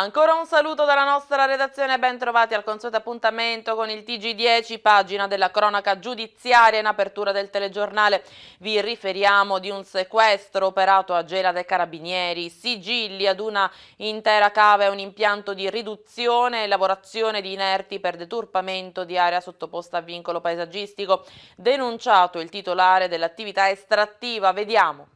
Ancora un saluto dalla nostra redazione, bentrovati al consueto appuntamento con il TG10, pagina della cronaca giudiziaria in apertura del telegiornale. Vi riferiamo di un sequestro operato a Gela dei Carabinieri, sigilli ad una intera cava e un impianto di riduzione e lavorazione di inerti per deturpamento di area sottoposta a vincolo paesaggistico. Denunciato il titolare dell'attività estrattiva, vediamo.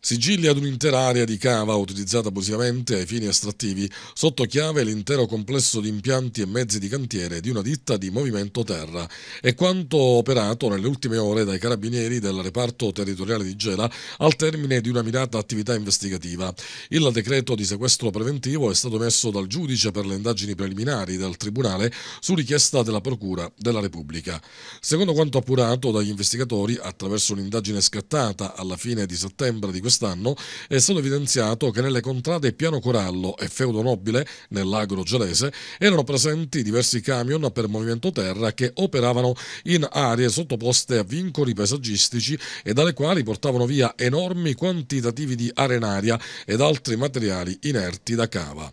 Sigilli ad un'intera area di cava utilizzata abusivamente ai fini estrattivi, sotto chiave l'intero complesso di impianti e mezzi di cantiere di una ditta di movimento terra È quanto operato nelle ultime ore dai carabinieri del reparto territoriale di Gela al termine di una mirata attività investigativa. Il decreto di sequestro preventivo è stato messo dal giudice per le indagini preliminari del Tribunale su richiesta della Procura della Repubblica. Secondo quanto appurato dagli investigatori, attraverso un'indagine scattata alla fine di settembre di questo quest'anno, è stato evidenziato che nelle contrade Piano Corallo e Feudo Nobile, nell'agro gelese, erano presenti diversi camion per movimento terra che operavano in aree sottoposte a vincoli paesaggistici e dalle quali portavano via enormi quantitativi di arenaria ed altri materiali inerti da cava.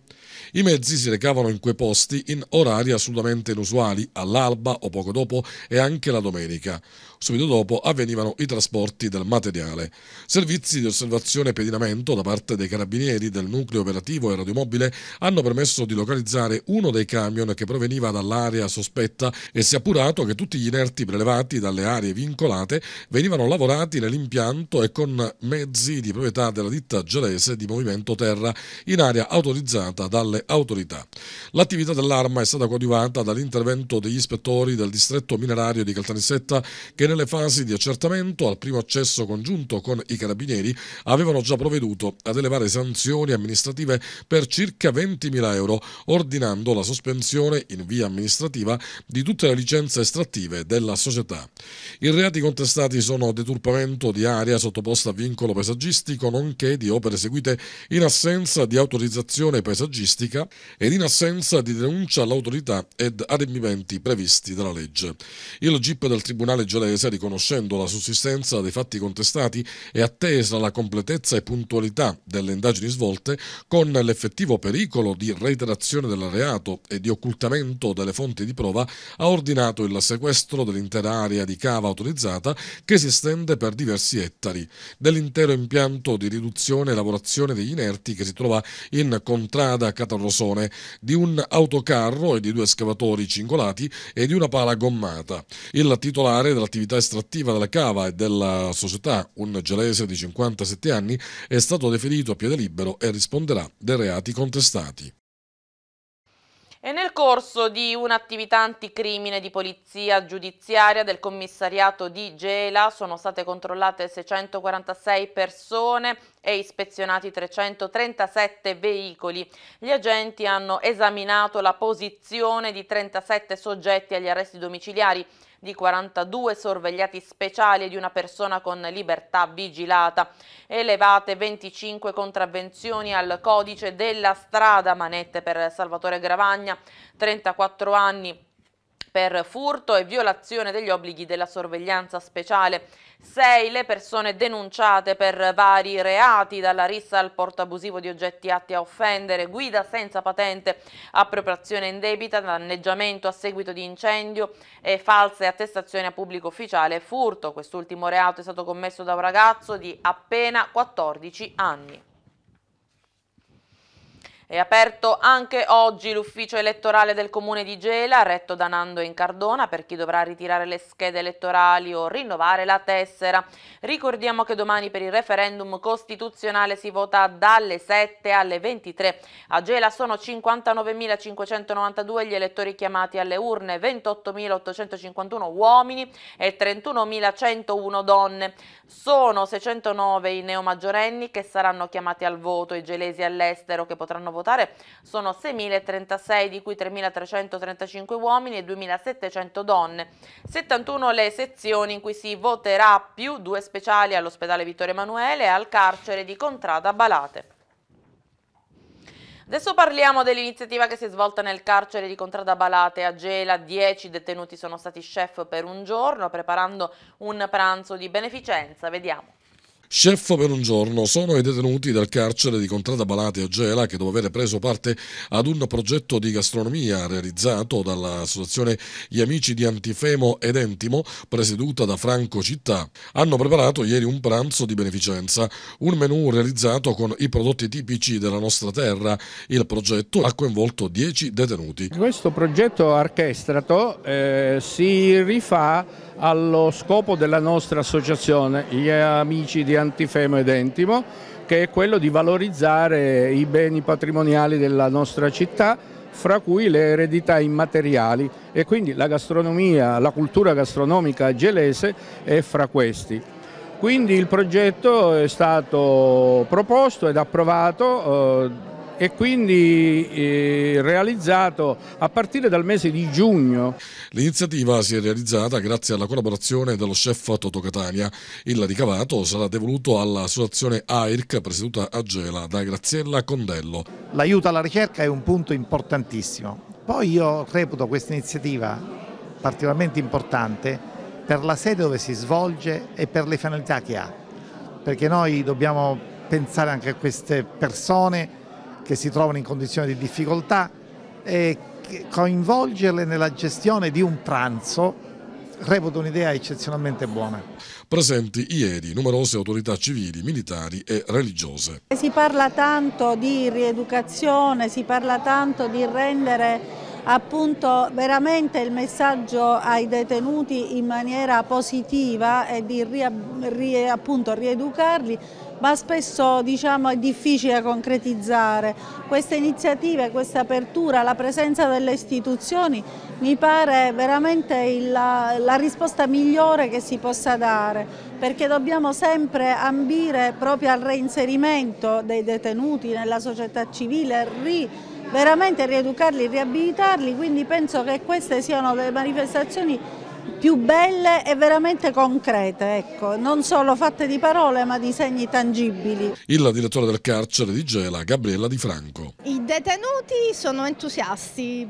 I mezzi si recavano in quei posti in orari assolutamente inusuali, all'alba o poco dopo e anche la domenica. Subito dopo avvenivano i trasporti del materiale. Servizi di osservazione e pedinamento da parte dei carabinieri del nucleo operativo e radiomobile hanno permesso di localizzare uno dei camion che proveniva dall'area sospetta e si è appurato che tutti gli inerti prelevati dalle aree vincolate venivano lavorati nell'impianto e con mezzi di proprietà della ditta gelese di Movimento Terra in area autorizzata dalle autorità. L'attività dell'arma è stata coadiuvata dall'intervento degli ispettori del distretto minerario di Caltanissetta che nelle fasi di accertamento al primo accesso congiunto con i carabinieri avevano già provveduto ad elevare sanzioni amministrative per circa 20.000 euro, ordinando la sospensione in via amministrativa di tutte le licenze estrattive della società. I reati contestati sono deturpamento di area sottoposta a vincolo paesaggistico, nonché di opere eseguite in assenza di autorizzazione paesaggistica plastica ed in assenza di denuncia all'autorità ed adempimenti previsti dalla legge. Il GIP del Tribunale Gelese, riconoscendo la sussistenza dei fatti contestati e attesa la completezza e puntualità delle indagini svolte, con l'effettivo pericolo di reiterazione del reato e di occultamento delle fonti di prova, ha ordinato il sequestro dell'intera area di cava autorizzata che si estende per diversi ettari, dell'intero impianto di riduzione e lavorazione degli inerti che si trova in contrada Catalogna a rosone, di un autocarro e di due scavatori cingolati e di una pala gommata. Il titolare dell'attività estrattiva della cava e della società, un gelese di 57 anni, è stato deferito a piede libero e risponderà dei reati contestati. E nel corso di un'attività anticrimine di polizia giudiziaria del commissariato di Gela sono state controllate 646 persone e ispezionati 337 veicoli. Gli agenti hanno esaminato la posizione di 37 soggetti agli arresti domiciliari di 42 sorvegliati speciali e di una persona con libertà vigilata. Elevate 25 contravvenzioni al codice della strada, manette per Salvatore Gravagna, 34 anni per furto e violazione degli obblighi della sorveglianza speciale. Sei le persone denunciate per vari reati, dalla rissa al porto abusivo di oggetti atti a offendere, guida senza patente, appropriazione indebita, danneggiamento a seguito di incendio e false attestazioni a pubblico ufficiale e furto. Quest'ultimo reato è stato commesso da un ragazzo di appena 14 anni. È aperto anche oggi l'ufficio elettorale del comune di Gela, retto da Nando Cardona, per chi dovrà ritirare le schede elettorali o rinnovare la tessera. Ricordiamo che domani per il referendum costituzionale si vota dalle 7 alle 23. A Gela sono 59.592 gli elettori chiamati alle urne, 28.851 uomini e 31.101 donne. Sono 609 i neomaggiorenni che saranno chiamati al voto, i gelesi all'estero che potranno votare votare sono 6.036, di cui 3.335 uomini e 2.700 donne. 71 le sezioni in cui si voterà più due speciali all'ospedale Vittorio Emanuele e al carcere di Contrada Balate. Adesso parliamo dell'iniziativa che si è svolta nel carcere di Contrada Balate a Gela. Dieci detenuti sono stati chef per un giorno, preparando un pranzo di beneficenza. Vediamo. Sceffo per un giorno sono i detenuti del carcere di Contrada Balate a Gela che dopo aver preso parte ad un progetto di gastronomia realizzato dall'associazione Gli Amici di Antifemo ed Entimo presieduta da Franco Città hanno preparato ieri un pranzo di beneficenza, un menù realizzato con i prodotti tipici della nostra terra. Il progetto ha coinvolto 10 detenuti. Questo progetto orchestrato eh, si rifà allo scopo della nostra associazione, gli amici di Antifemo ed Entimo, che è quello di valorizzare i beni patrimoniali della nostra città, fra cui le eredità immateriali e quindi la gastronomia, la cultura gastronomica gelese è fra questi. Quindi il progetto è stato proposto ed approvato eh, e quindi eh, realizzato a partire dal mese di giugno. L'iniziativa si è realizzata grazie alla collaborazione dello chef Toto Catania. Il ricavato sarà devoluto all'associazione AIRC presieduta a Gela da Graziella Condello. L'aiuto alla ricerca è un punto importantissimo. Poi io reputo questa iniziativa particolarmente importante per la sede dove si svolge e per le finalità che ha, perché noi dobbiamo pensare anche a queste persone che si trovano in condizioni di difficoltà e coinvolgerle nella gestione di un pranzo reputo un'idea eccezionalmente buona. Presenti ieri numerose autorità civili, militari e religiose. Si parla tanto di rieducazione, si parla tanto di rendere appunto veramente il messaggio ai detenuti in maniera positiva e di appunto, rieducarli ma spesso diciamo, è difficile concretizzare. Queste iniziative, questa apertura, la presenza delle istituzioni mi pare veramente il, la, la risposta migliore che si possa dare perché dobbiamo sempre ambire proprio al reinserimento dei detenuti nella società civile, ri, veramente rieducarli, riabilitarli, quindi penso che queste siano delle manifestazioni più belle e veramente concrete, ecco. non solo fatte di parole ma di segni tangibili. Il direttore del carcere di Gela, Gabriella Di Franco. I detenuti sono entusiasti.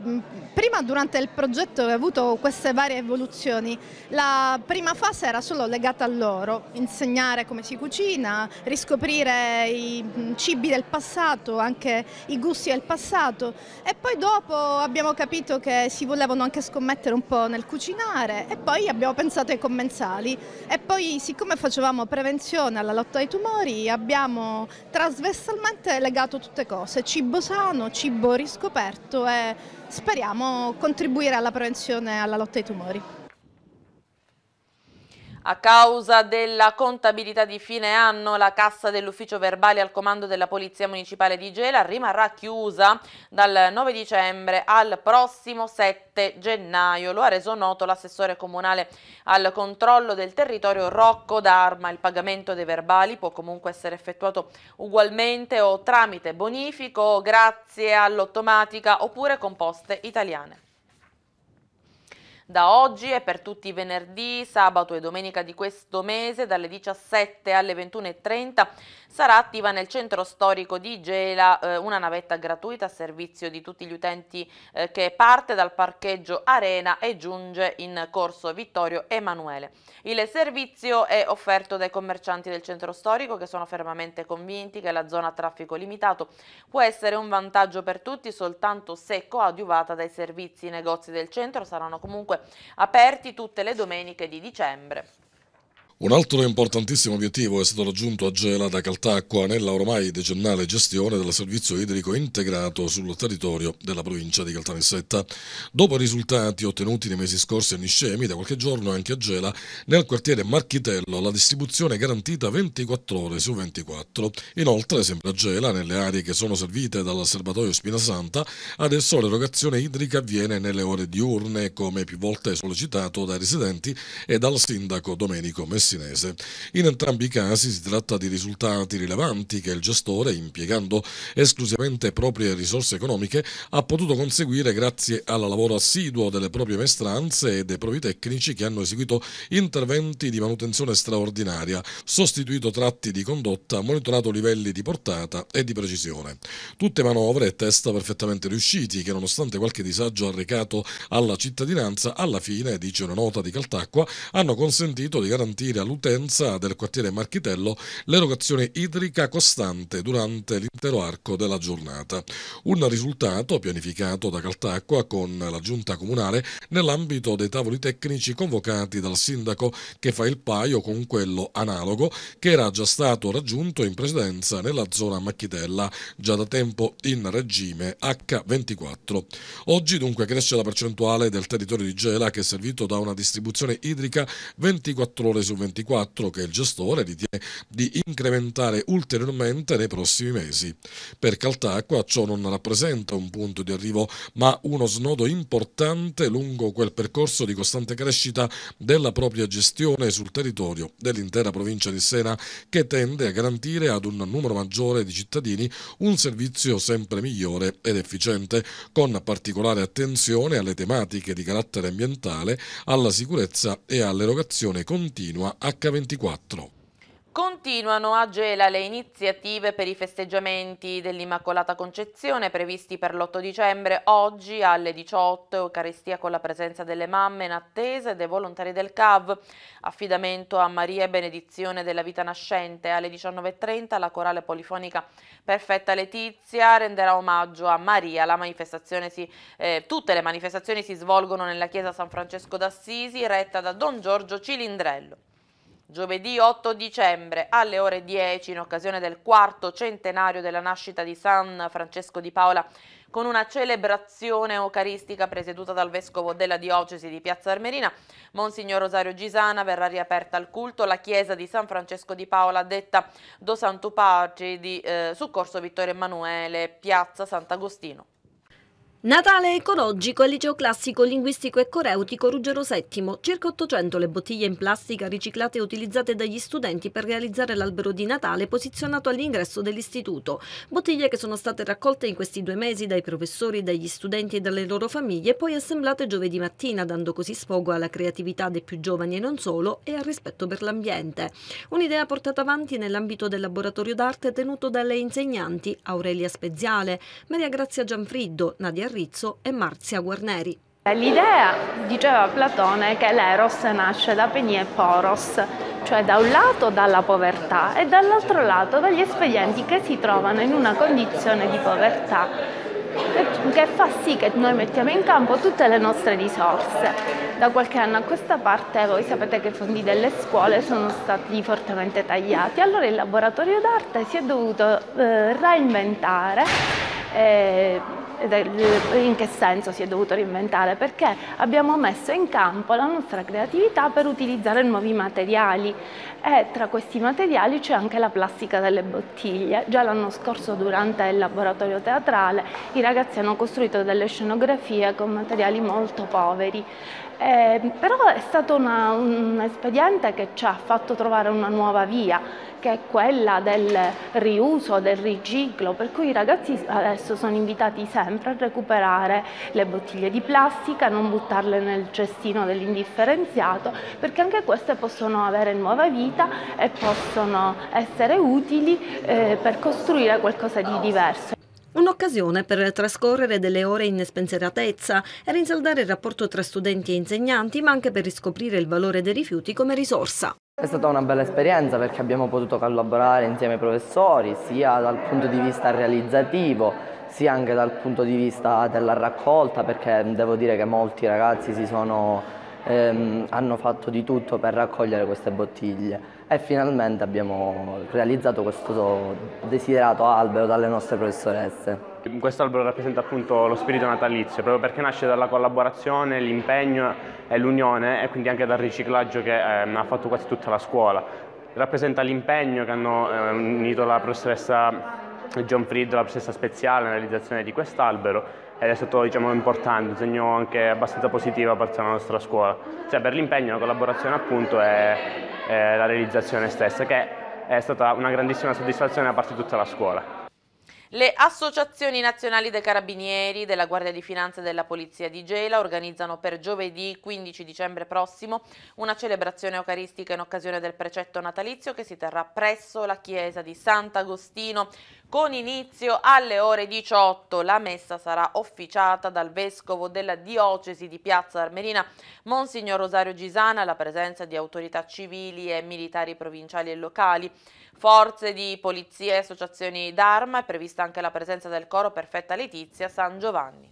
Prima durante il progetto ho avuto queste varie evoluzioni. La prima fase era solo legata a loro, insegnare come si cucina, riscoprire i mm, cibi del passato, anche i gusti del passato e poi dopo abbiamo capito che si volevano anche scommettere un po' nel cucinare e poi abbiamo pensato ai commensali e poi siccome facevamo prevenzione alla lotta ai tumori abbiamo trasversalmente legato tutte cose, cibo sano, cibo riscoperto e speriamo contribuire alla prevenzione alla lotta ai tumori. A causa della contabilità di fine anno, la cassa dell'ufficio verbale al comando della Polizia Municipale di Gela rimarrà chiusa dal 9 dicembre al prossimo 7 gennaio. Lo ha reso noto l'assessore comunale al controllo del territorio Rocco d'Arma. Il pagamento dei verbali può comunque essere effettuato ugualmente o tramite bonifico, grazie all'automatica oppure con poste italiane da oggi e per tutti i venerdì, sabato e domenica di questo mese dalle 17 alle 21.30 Sarà attiva nel centro storico di Gela eh, una navetta gratuita a servizio di tutti gli utenti eh, che parte dal parcheggio Arena e giunge in corso Vittorio Emanuele. Il servizio è offerto dai commercianti del centro storico che sono fermamente convinti che la zona a traffico limitato può essere un vantaggio per tutti soltanto se coadiuvata dai servizi. I negozi del centro saranno comunque aperti tutte le domeniche di dicembre. Un altro importantissimo obiettivo è stato raggiunto a Gela da Caltacqua nella ormai decennale gestione del servizio idrico integrato sul territorio della provincia di Caltanissetta. Dopo i risultati ottenuti nei mesi scorsi a Niscemi, da qualche giorno anche a Gela, nel quartiere Marchitello la distribuzione è garantita 24 ore su 24. Inoltre, sempre a Gela, nelle aree che sono servite dal serbatoio Spinasanta, adesso l'erogazione idrica avviene nelle ore diurne, come più volte sollecitato dai residenti e dal sindaco Domenico Messina messinese. In entrambi i casi si tratta di risultati rilevanti che il gestore, impiegando esclusivamente proprie risorse economiche, ha potuto conseguire grazie al lavoro assiduo delle proprie maestranze e dei propri tecnici che hanno eseguito interventi di manutenzione straordinaria, sostituito tratti di condotta, monitorato livelli di portata e di precisione. Tutte manovre e test perfettamente riusciti che nonostante qualche disagio arrecato alla cittadinanza, alla fine, dice una nota di Caltacqua, hanno consentito di garantire garantire all'utenza del quartiere Marchitello l'erogazione idrica costante durante l'intero arco della giornata. Un risultato pianificato da Caltacqua con la giunta comunale nell'ambito dei tavoli tecnici convocati dal sindaco che fa il paio con quello analogo che era già stato raggiunto in precedenza nella zona Macchitella, già da tempo in regime H24. Oggi dunque cresce la percentuale del territorio di Gela che è servito da una distribuzione idrica 24 ore su 24 2024 che il gestore ritiene di incrementare ulteriormente nei prossimi mesi. Per Caltacqua ciò non rappresenta un punto di arrivo ma uno snodo importante lungo quel percorso di costante crescita della propria gestione sul territorio dell'intera provincia di Sena che tende a garantire ad un numero maggiore di cittadini un servizio sempre migliore ed efficiente con particolare attenzione alle tematiche di carattere ambientale, alla sicurezza e all'erogazione continua H24. Continuano a Gela le iniziative per i festeggiamenti dell'Immacolata Concezione previsti per l'8 dicembre. Oggi alle 18 Eucaristia con la presenza delle mamme in attesa e dei volontari del CAV. Affidamento a Maria e benedizione della vita nascente. Alle 19.30 la corale polifonica Perfetta Letizia renderà omaggio a Maria. Si, eh, tutte le manifestazioni si svolgono nella chiesa San Francesco d'Assisi retta da Don Giorgio Cilindrello. Giovedì 8 dicembre alle ore 10, in occasione del quarto centenario della nascita di San Francesco di Paola, con una celebrazione eucaristica presieduta dal vescovo della diocesi di Piazza Armerina, Monsignor Rosario Gisana verrà riaperta al culto la chiesa di San Francesco di Paola, detta Do Santu Paci, di, eh, su Vittorio Emanuele, Piazza Sant'Agostino. Natale ecologico al liceo classico linguistico e coreutico Ruggero VII, circa 800 le bottiglie in plastica riciclate e utilizzate dagli studenti per realizzare l'albero di Natale posizionato all'ingresso dell'istituto, bottiglie che sono state raccolte in questi due mesi dai professori, dagli studenti e dalle loro famiglie e poi assemblate giovedì mattina dando così sfogo alla creatività dei più giovani e non solo e al rispetto per l'ambiente. Un'idea portata avanti nell'ambito del laboratorio d'arte tenuto dalle insegnanti Aurelia Speziale, Maria Grazia Gianfriddo, Nadia Rizzo e Marzia Guarneri. L'idea, diceva Platone, che l'eros nasce da penie e poros, cioè da un lato dalla povertà e dall'altro lato dagli espedienti che si trovano in una condizione di povertà che fa sì che noi mettiamo in campo tutte le nostre risorse. Da qualche anno a questa parte voi sapete che i fondi delle scuole sono stati fortemente tagliati, allora il laboratorio d'arte si è dovuto eh, reinventare. Eh, in che senso si è dovuto reinventare? Perché abbiamo messo in campo la nostra creatività per utilizzare nuovi materiali e tra questi materiali c'è anche la plastica delle bottiglie. Già l'anno scorso durante il laboratorio teatrale i ragazzi hanno costruito delle scenografie con materiali molto poveri eh, però è stato una, un espediente che ci ha fatto trovare una nuova via, che è quella del riuso, del riciclo, per cui i ragazzi adesso sono invitati sempre a recuperare le bottiglie di plastica, non buttarle nel cestino dell'indifferenziato, perché anche queste possono avere nuova vita e possono essere utili eh, per costruire qualcosa di diverso. Un'occasione per trascorrere delle ore in spensieratezza e rinsaldare il rapporto tra studenti e insegnanti, ma anche per riscoprire il valore dei rifiuti come risorsa. È stata una bella esperienza perché abbiamo potuto collaborare insieme ai professori, sia dal punto di vista realizzativo, sia anche dal punto di vista della raccolta, perché devo dire che molti ragazzi si sono Ehm, hanno fatto di tutto per raccogliere queste bottiglie e finalmente abbiamo realizzato questo desiderato albero dalle nostre professoresse. Questo albero rappresenta appunto lo spirito natalizio, proprio perché nasce dalla collaborazione, l'impegno e l'unione e quindi anche dal riciclaggio che eh, ha fatto quasi tutta la scuola. Rappresenta l'impegno che hanno eh, unito la professoressa John Fried, la professoressa Speziale, nella realizzazione di quest'albero ed è stato diciamo, importante, un segno anche abbastanza positivo per la nostra scuola, cioè per l'impegno, la collaborazione appunto e, e la realizzazione stessa, che è stata una grandissima soddisfazione da parte di tutta la scuola. Le associazioni nazionali dei carabinieri, della Guardia di Finanza e della Polizia di Gela organizzano per giovedì 15 dicembre prossimo una celebrazione eucaristica in occasione del precetto natalizio che si terrà presso la chiesa di Sant'Agostino con inizio alle ore 18. La messa sarà officiata dal vescovo della diocesi di Piazza Armerina, Monsignor Rosario Gisana, alla presenza di autorità civili e militari provinciali e locali forze di polizia e associazioni d'arma. È prevista anche la presenza del coro Perfetta Letizia San Giovanni.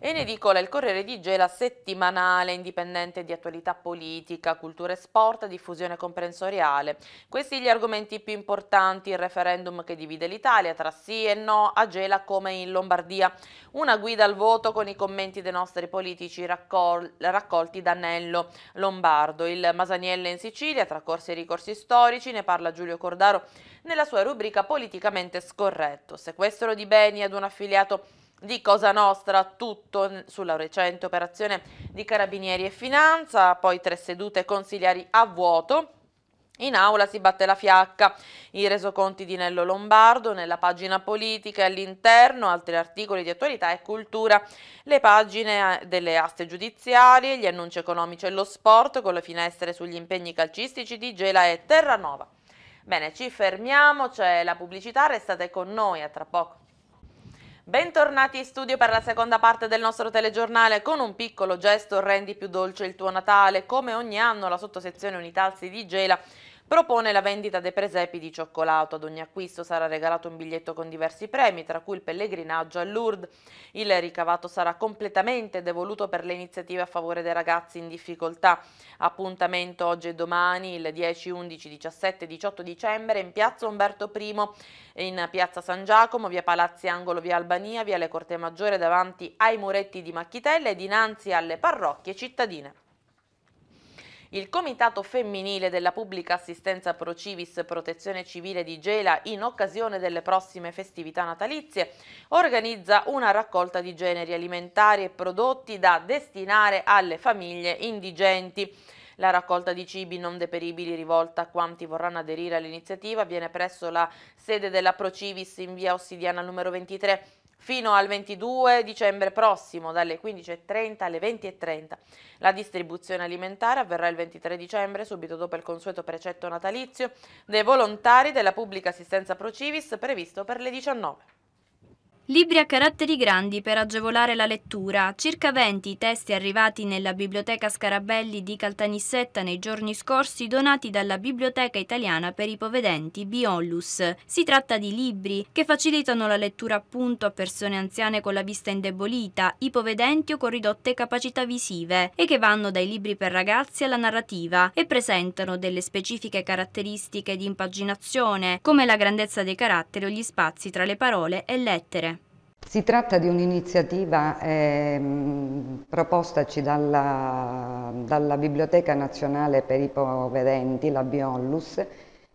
E ne edicola il Corriere di Gela settimanale, indipendente di attualità politica, cultura e sport, diffusione comprensoriale. Questi gli argomenti più importanti, il referendum che divide l'Italia tra sì e no, a Gela come in Lombardia. Una guida al voto con i commenti dei nostri politici raccol raccolti da Nello Lombardo. Il Masanielle in Sicilia, tra corsi e ricorsi storici, ne parla Giulio Cordaro nella sua rubrica Politicamente scorretto. Sequestro di beni ad un affiliato di Cosa Nostra, tutto sulla recente operazione di Carabinieri e Finanza, poi tre sedute consigliari a vuoto. In aula si batte la fiacca, i resoconti di Nello Lombardo nella pagina politica e all'interno, altri articoli di attualità e cultura, le pagine eh, delle aste giudiziarie, gli annunci economici e lo sport con le finestre sugli impegni calcistici di Gela e Terranova. Bene, ci fermiamo, c'è la pubblicità, restate con noi a tra poco. Bentornati in studio per la seconda parte del nostro telegiornale. Con un piccolo gesto rendi più dolce il tuo Natale. Come ogni anno la sottosezione Unitalsi di Gela Propone la vendita dei presepi di cioccolato. Ad ogni acquisto sarà regalato un biglietto con diversi premi, tra cui il pellegrinaggio a Lourdes. Il ricavato sarà completamente devoluto per le iniziative a favore dei ragazzi in difficoltà. Appuntamento oggi e domani, il 10, 11, 17 e 18 dicembre, in piazza Umberto I, in piazza San Giacomo, via Palazzi Angolo, via Albania, via Le Corte Maggiore, davanti ai muretti di Macchitelle e dinanzi alle parrocchie cittadine. Il Comitato Femminile della Pubblica Assistenza Pro Civis Protezione Civile di Gela, in occasione delle prossime festività natalizie, organizza una raccolta di generi alimentari e prodotti da destinare alle famiglie indigenti. La raccolta di cibi non deperibili rivolta a quanti vorranno aderire all'iniziativa viene presso la sede della Procivis in via Ossidiana numero 23 fino al 22 dicembre prossimo dalle 15.30 alle 20.30. La distribuzione alimentare avverrà il 23 dicembre, subito dopo il consueto precetto natalizio dei volontari della pubblica assistenza Procivis previsto per le 19. Libri a caratteri grandi per agevolare la lettura, circa 20 i testi arrivati nella Biblioteca Scarabelli di Caltanissetta nei giorni scorsi donati dalla Biblioteca Italiana per i Povedenti Biollus. Si tratta di libri che facilitano la lettura appunto a persone anziane con la vista indebolita, ipovedenti o con ridotte capacità visive e che vanno dai libri per ragazzi alla narrativa e presentano delle specifiche caratteristiche di impaginazione come la grandezza dei caratteri o gli spazi tra le parole e lettere. Si tratta di un'iniziativa eh, propostaci dalla, dalla, Biblioteca Nazionale per i Povedenti, la Biollus,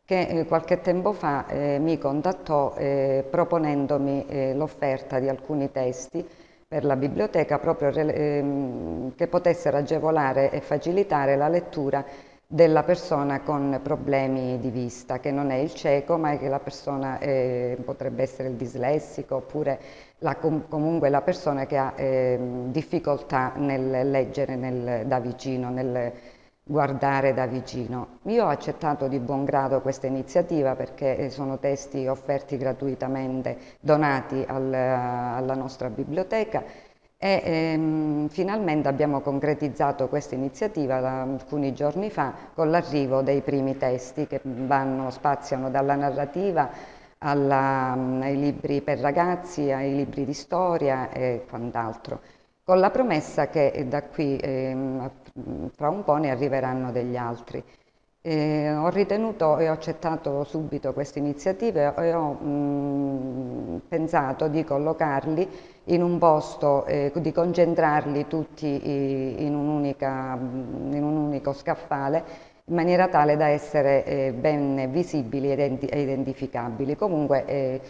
che eh, qualche tempo fa eh, mi contattò eh, proponendomi eh, l'offerta di alcuni testi per la biblioteca proprio ehm, che potessero agevolare e facilitare la lettura della persona con problemi di vista, che non è il cieco, ma che la persona potrebbe essere il dislessico oppure la, comunque la persona che ha eh, difficoltà nel leggere nel, da vicino, nel guardare da vicino. Io ho accettato di buon grado questa iniziativa perché eh, sono testi offerti gratuitamente, donati al, alla nostra biblioteca e ehm, finalmente abbiamo concretizzato questa iniziativa da, alcuni giorni fa con l'arrivo dei primi testi che vanno, spaziano dalla narrativa alla, ai libri per ragazzi, ai libri di storia e quant'altro, con la promessa che eh, da qui eh, fra mm, un po' ne arriveranno degli altri. Eh, ho ritenuto e ho accettato subito queste iniziative e ho mh, mm, pensato di collocarli in un posto, eh, di concentrarli tutti eh, in un, unica, mm, in un unico scaffale in maniera tale da essere eh, ben visibili e identificabili. Comunque eh,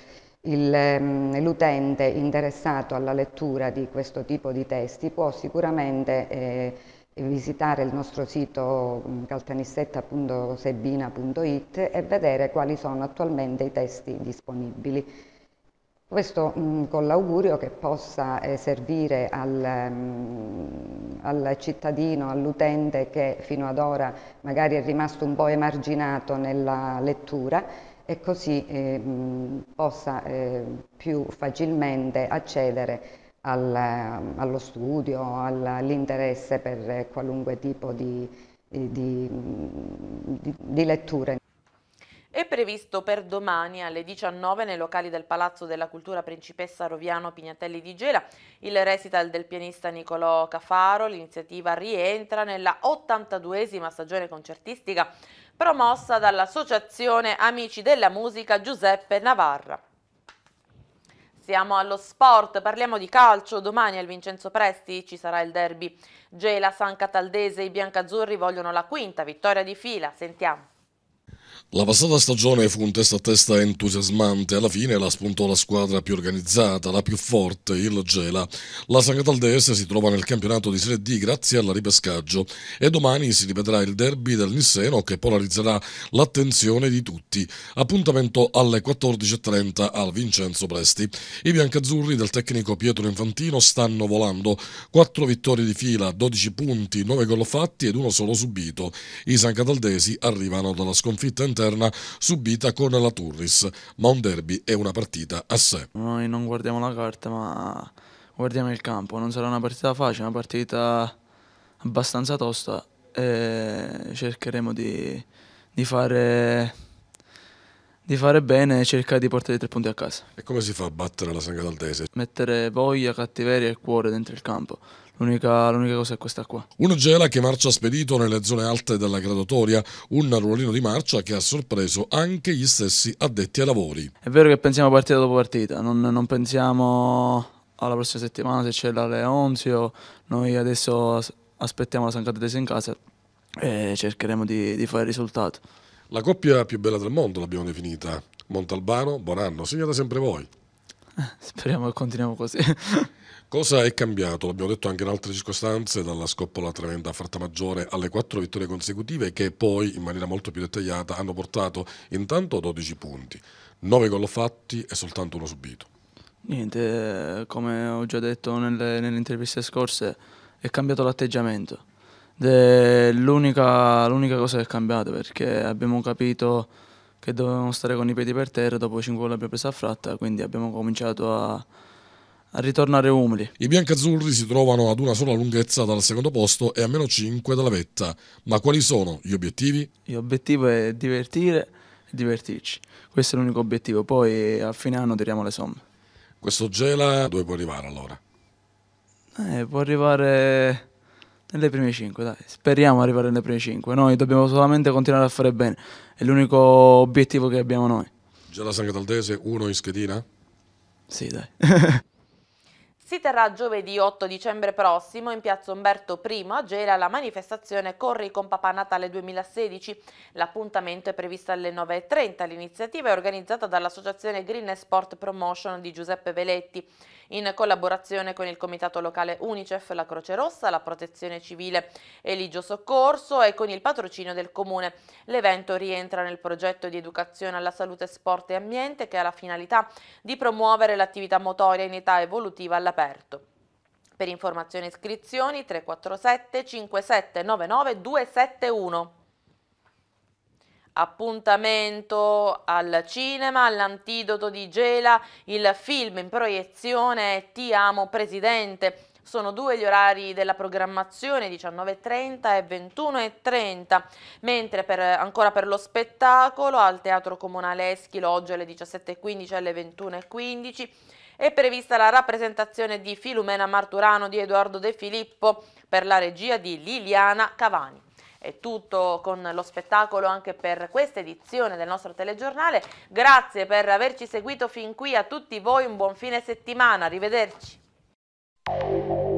mm, l'utente interessato alla lettura di questo tipo di testi può sicuramente eh, visitare il nostro sito mm, caltanissetta.sebina.it e vedere quali sono attualmente i testi disponibili. Questo con l'augurio che possa eh, servire al, al cittadino, all'utente che fino ad ora magari è rimasto un po' emarginato nella lettura e così eh, possa eh, più facilmente accedere al, allo studio, all'interesse per qualunque tipo di, di, di, di lettura. È previsto per domani alle 19 nei locali del Palazzo della Cultura Principessa Roviano Pignatelli di Gela il recital del pianista Nicolò Cafaro. L'iniziativa rientra nella 82esima stagione concertistica promossa dall'Associazione Amici della Musica Giuseppe Navarra. Siamo allo sport, parliamo di calcio. Domani al Vincenzo Presti ci sarà il derby Gela-San Cataldese. I biancazzurri vogliono la quinta vittoria di fila. Sentiamo. La passata stagione fu un test a testa entusiasmante, alla fine la spuntò la squadra più organizzata, la più forte, il Gela. La Sangataldese si trova nel campionato di Serie D grazie al ripescaggio e domani si ripeterà il derby del Nisseno che polarizzerà l'attenzione di tutti. Appuntamento alle 14.30 al Vincenzo Presti. I biancazzurri del tecnico Pietro Infantino stanno volando, 4 vittorie di fila, 12 punti, 9 gol fatti ed uno solo subito. I Sangataldesi arrivano dalla sconfitta interna interna subita con la Turris, ma un derby è una partita a sé. Noi non guardiamo la carta ma guardiamo il campo, non sarà una partita facile, una partita abbastanza tosta e cercheremo di, di fare di fare bene e cercare di portare i tre punti a casa. E come si fa a battere la Sangataltese? Mettere voglia, cattiveria e cuore dentro il campo. L'unica, l'unica, cosa è questa qua. Una gela che marcia spedito nelle zone alte della graduatoria, un ruolino di marcia che ha sorpreso anche gli stessi addetti ai lavori. È vero che pensiamo partita dopo partita, non, non pensiamo alla prossima settimana se c'è la Leonzio, noi adesso aspettiamo la San Cadetese in casa e cercheremo di, di fare il risultato. La coppia più bella del mondo l'abbiamo definita. Montalbano, buon anno, segnate sempre voi. Speriamo che continuiamo così. Cosa è cambiato, l'abbiamo detto anche in altre circostanze, dalla scoppola tremenda a Frattamaggiore alle quattro vittorie consecutive che poi in maniera molto più dettagliata hanno portato intanto 12 punti, 9 gol fatti e soltanto uno subito? Niente, eh, come ho già detto nelle, nelle interviste scorse, è cambiato l'atteggiamento. L'unica, l'unica cosa che è cambiata perché abbiamo capito che dovevamo stare con i piedi per terra, dopo 5 gol abbiamo preso a fratta, quindi abbiamo cominciato a a ritornare umili. I biancazzurri si trovano ad una sola lunghezza dal secondo posto e a meno 5 dalla vetta. Ma quali sono gli obiettivi? L'obiettivo è divertire e divertirci. Questo è l'unico obiettivo. Poi a fine anno tiriamo le somme. Questo gela dove può arrivare allora? Eh, può arrivare nelle prime 5, dai. Speriamo arrivare nelle prime 5. Noi dobbiamo solamente continuare a fare bene. È l'unico obiettivo che abbiamo noi. Gela San Cataldese, uno in schedina? Sì, dai. Si terrà giovedì 8 dicembre prossimo in piazza Umberto I a Gela la manifestazione Corri con Papà Natale 2016. L'appuntamento è previsto alle 9.30. L'iniziativa è organizzata dall'associazione Green Sport Promotion di Giuseppe Veletti in collaborazione con il comitato locale Unicef, la Croce Rossa, la Protezione Civile Eligio Soccorso e con il patrocinio del Comune. L'evento rientra nel progetto di educazione alla salute, sport e ambiente che ha la finalità di promuovere l'attività motoria in età evolutiva alla all'aperto. Per informazioni e iscrizioni 347 5799 271. Appuntamento al cinema, all'antidoto di Gela, il film in proiezione Ti amo presidente sono due gli orari della programmazione, 19.30 e 21.30, mentre per, ancora per lo spettacolo al Teatro Comunale Eschilo oggi alle 17.15 alle 21.15 è prevista la rappresentazione di Filumena Marturano di Edoardo De Filippo per la regia di Liliana Cavani. È tutto con lo spettacolo anche per questa edizione del nostro telegiornale. Grazie per averci seguito fin qui. A tutti voi un buon fine settimana. Arrivederci. you